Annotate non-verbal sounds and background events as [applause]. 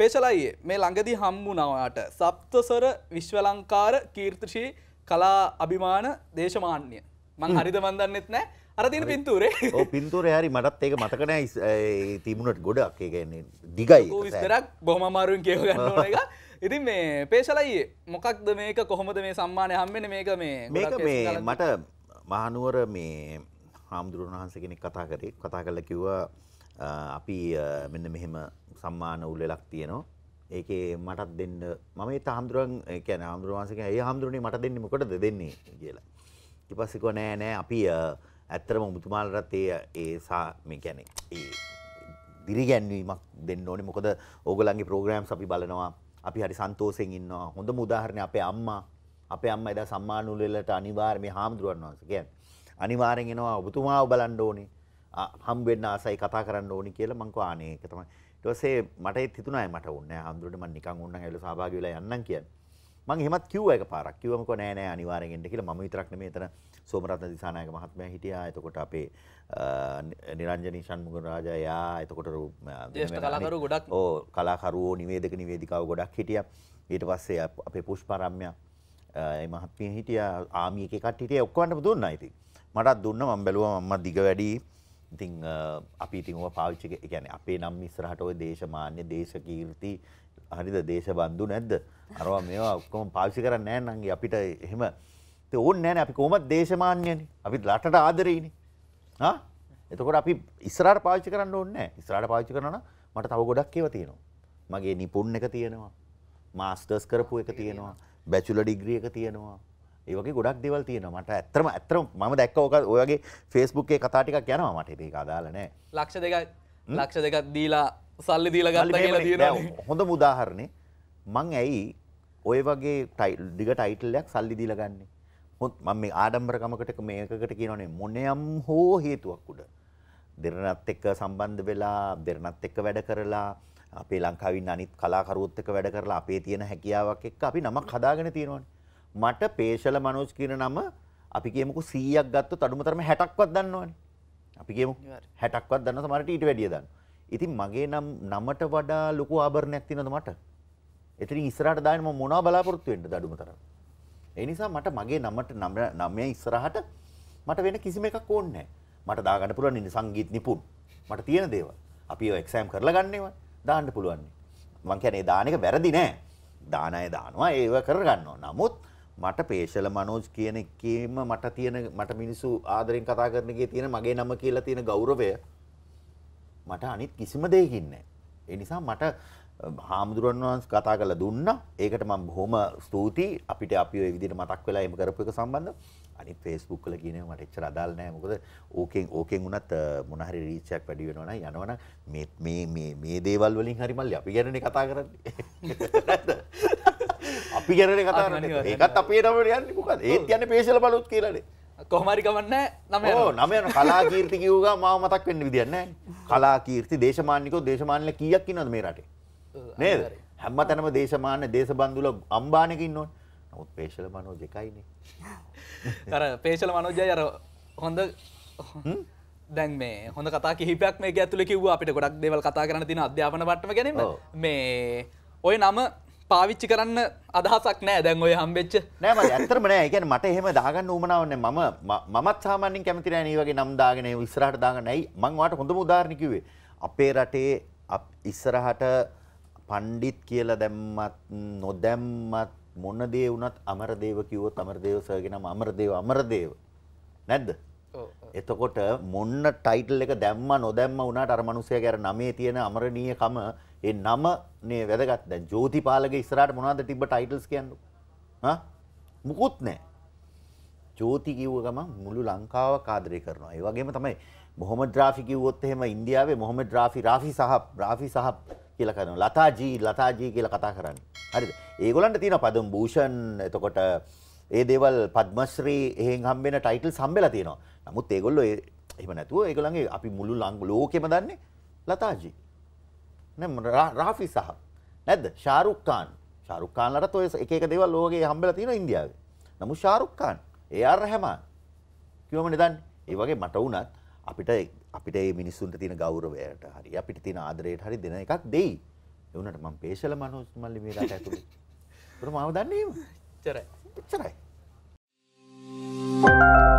පේශලයියේ මේ ළඟදි හම්බුනවාට සප්තසර විශ්වලංකාර කීර්තිශී කලා අභිමාන දේශමාන්‍ය මං හරිද මන්දන්නෙත් නෑ අරතින පින්තුරේ පින්තුර හරි මටත් ඒක මතකනෑ තිබුණට ගොඩක් ඒගන්නේ දිගයි විස්තරක් බොහම මාරුවෙන් කියවගන්න [laughs] එක ඉතින් මේ පේශලයි මොකක්ද මේක කොහොමද මේ සම්මානය හම්බෙන මේක මේ මේක මේ මට මහනුවර මේ හාමුදුරුවන් වහන්ස කෙනෙක් කතා කරේ කතා කල්ල කිව්වා අපි මෙන්න මෙහෙම සම්මාන උල්ලලක් තියනවා ඒකේ මටත් දෙන්න මම ඒ හාමුදුරුවන් කියන හාමුදුරුවන්සක ඒ හාමුදුරුවනේ මට දෙන්නේ මොකටද දෙන්නේ කියලා. ඊට පස්සේ කිව්වා නෑ නෑ අපි ඇත්තටම ඔබතුමාලටත් ඒ ඒ සා මේ කියන්නේ ඒ දිරිගැන්වීමක් දෙන්න ඕනේ මොකද ඕගොල්ලන්ගේ ප්‍රෝග්‍රෑම්ස් අපි බලනවා අපි හරි සන්තෝෂයෙන් ඉන්නවා හොඳම උදාහරණය අපේ අම්මා අපේ අම්මා එදා සම්මාන උළෙලට අනිවාර්යයෙන් මේ හාමුදුරුවන් වහන්සේ කියන්නේ අනිවාර්යෙන් එනවා ඔබතුමාව බලන්න ඕනේ හම් වෙන්න ආසයි කතා කරන්න ඕනි කියලා මං කිව්වා අනේ ඒක තමයි. ඊට පස්සේ මට හිතුණා මට ඕනේ නැහැ. හම්දුරට මං නිකන් ඕන්නම් ඇවිල්ලා සහභාගී වෙලා යන්නම් කියන්නේ. මං එහෙමත් කිව්වා එක පාරක් කිව්වම කො නෑ නෑ අනිවාර්යෙන් එන්න කියලා මම විතරක් නෙමෙයි එතන සෝමරත්න දිසානායක මහත්මයා හිටියා එතකොට අපේ නිරංජනී ෂන්මුගන් රාජා එයා එතකොට ජ්‍යෙෂ්ඨ කලාකරු ගොඩක් ඕ කලාකරුවෝ නිවේදක නිවේදිකාව ගොඩක් හිටියා ඊට පස්සේ අපේ පුෂ්පාරම්‍ය ඒ මහත්මිය හිටියා ආමි එකේ කට්ටියට ඔක්කොන්ටම දුන්නා ඉතින් මටත් දුන්නා මම බැලුවා මම දිග වැඩි ඉතින් අපි ඉතින් ඔබ පාවිච්චි කියන්නේ අපේ නම් ඉස්සරහට ওই දේශමාන්‍ය දේශකීර්ති හරිද දේශබන්දු නැද්ද? අරවා මේවා ඔක්කොම පාවිච්චි කරන්නේ නැහැ නංගි අපිට එහෙම ඉතින් ඕනේ නැහැ නේ අපි කොහොමද දේශමාන්‍යනේ? අපි රටට ආදරෙයිනේ. හා? එතකොට අපි ඉස්සරහට පාවිච්චි කරන්න ඕනේ නැහැ. ඉස්සරහට පාවිච්චි කරනවා නම් මට තව ගොඩක් ඒවා තියෙනවා. මගේ නිපුන් එක තියෙනවා. මාස්ටර්ස් කරපු එක තියෙනවා. බැචුලර් ඩිග්‍රී එක තියෙනවා. ඒවගේ ගොඩක් දෙවල් තියෙන මට ඇත්තරම ඇතරම ම දැක්කෝක ඔයගේ ෆෙස්බුක්කේ කතාටිකක් යනවා මට ඒ අදාලනෑ ලක්ෂ දෙක ලක්ෂ දෙක දීලා සල්ලි දීල ගල්ල හොඳ මුදාහරණය මං ඇයි ඔය වගේ ටයිල් දිග ටයිටල්ලයක් සල්ලි දීලගන්නේ හොත් මම මේ ආඩම්බරකමකට මේකට කියනනේ මොනයම් හෝ හේතුවක් උඩ දෙරනත් එක්ක සම්බන්ධ වෙලා දෙරනත් එක්ක වැඩ කරලා අපේ ලංකාවින් අනිත් කලාකරුවොත් එක්ක වැඩ කරලා අපේ තියෙන හැකියාවක් එක්ක අපි නමක් හදාගෙන තියෙනවනේ මට පේශල මනෝජ් කියන නම අපි කියමුකු සීයක් ගත්ත අඩුමතරම හැටක්වත් දන්නවන අපි කියමු හැටක්වත් දන්න සමට ඊට වැඩිය දන්න ඉතින් මගේ නම් නමට වඩා ලොකු ආභරණයක් තිනද මට එතිරි ඉස්රට දායම මොනා බලාපොරත්තුවෙන්ට දඩුමතර එනිසා මට මගේ නමට නම නමය ඉස්සරහට මට වෙන කිසිම එකක් ඕන්නෑ මට දාගන්න පුළුවන් ඉනි සංගීත් නිපුන් මට තියෙන දේව අපි එක්සෑම් කරලා ගන්නවා දාන්න පුළුවන්නේ මං කියැනේ දානක වැරදි නෑ දානය දානවා ඒව කරගන්නවා නමුත් මට පේශල මනෝජ් කියන එකේම මට තියෙන මට මිනිස්සු ආදරෙන් කතා කරනගේ තියෙන මගේ නම කියලා තියෙන ගෞරවය මට අනිත් කිසිම දෙයකින් නැහැ. ඒ නිසා මට හාමුදුරන් වහන්සේ කතා කරලා දුන්නා. ඒකට මම බොහොම ස්තුතියි. අපිට අපි ওই විදිහට මතක් වෙලා එම කරපු එක සම්බන්ධ අනිත් Facebook වල කියන ඒවා මට එච්චර අදාළ නැහැ. මොකද ඕකෙන් ඕකෙන් උනත් මොන හරි රීච් එකක් වැඩි වෙනවා නම් යනවනම් මේ මේ මේ මේ දේවල් වලින් හරි මල්ලි අපි ගැනනේ කතා කරන්නේ. [laughs] අපි ගැන කතා ඒකත් අපේ නමට යන්න මොකද ඒත් යන්න පේශල බලුත් කියලනේ කොහමරිකවන්න නම නමයන කලා කීර්ති කිව්ග මා මතක් වෙන්න විදින්න කලා කීර්ති දේශමානිකෝ දේශමානල කියක් නද මේ රට නේද හැම්ම තැනම දේශමාන දේශබන්දුල අම්බානකින් නොන් නමුත් පේශල මනෝ දෙකයිනේ අර පේශල මනෝජය අර හොඳ දැන් මේ හොඳ කතා කිහිපයක් මේ ඇතුල කිව්ව අපිට ගොඩක් දෙවල් කතා කරන තින අධ්‍යාපන පට්ටම ගැනීම මේ ඔය නම පාවිච්චි කරන්න අදහසක් නෑ දැන් ඔය හම්බෙච්ච නෑම ඇතරම නෑ ගැන මට එහෙම දාගන්න ූමනාවන්නේ මම මත් සාමාන්‍යෙන් කැමතිරෑ නී වගේ නම් දාගෙන ඉස්රහට දාගනයි මංවාට හොඳම උදාරණිකිවේ අපේ රටේ ඉස්සරහට පණ්ඩිත් කියල දැම්මත් නොදැම්මත් මොන්නදේ වනත් අමරදේව කිවෝ තමරදේව සයගෙන අමරදේව අමරදේව නැද්ද එතකොට මොන්න ටයිටල් එක දැම්ම නොදැම්ම වනට අරමනුසය ගැර නමේ තියෙන අමරණීයකම ඒ නම නේ වැදගත් දැන් ජෝතිපාලගේ ඉස්සරහට මොනවද තිබ්බ ටයිටල්ස් කියන්නේ? හා? මුකුත් නැහැ. ජෝති කිව්ව ගමන් මුළු ලංකාව කාදරය කරනවා. ඒ වගේම තමයි මොහොමඩ් රාෆි කිව්වොත් එහෙම ඉන්දියාවේ මොහොමඩ් රාෆි රාෆි සහ රාෆි සහ කියලා කරනවා. ලතාජී ලතාජී කියලා කතා කරන්නේ. හරිද? ඒගොල්ලන්ට තියෙන පදම් භූෂන් එතකොට ඒ දේවල් පද්මශ්‍රී එහෙන් හම්බෙන ටයිටල්ස් හම්බෙලා තියෙනවා. නමුත් ඒගොල්ලෝ එහෙම නැතුව ඒගොල්ලන්ගේ අපි මුළු ලෝකෙම දන්නේ ලතාජී. රාෆි සහ නැද ශාරුක්කාන් ශාරුක්කාන්ලට ඔය එක දෙවල් ලෝකගේ හම්බල තියෙන ඉන්දියාව නමු ශාරුක්කාන් ඒ අරහැමන් කිවම නිදන් ඒ වගේ මට වුණත් අපිට අපිට ඒ මිනිස්සුන්ට තියෙන ගෞරවයට හරි අපිට තියෙන ආදරයට හරි දෙන එකක් දෙයි එවුනට මම පේශල මනෝජ් මල්ලි මේකට ඇතුළේ මම දන්නේ එහෙම එච්චරයි එච්චරයි Thank you.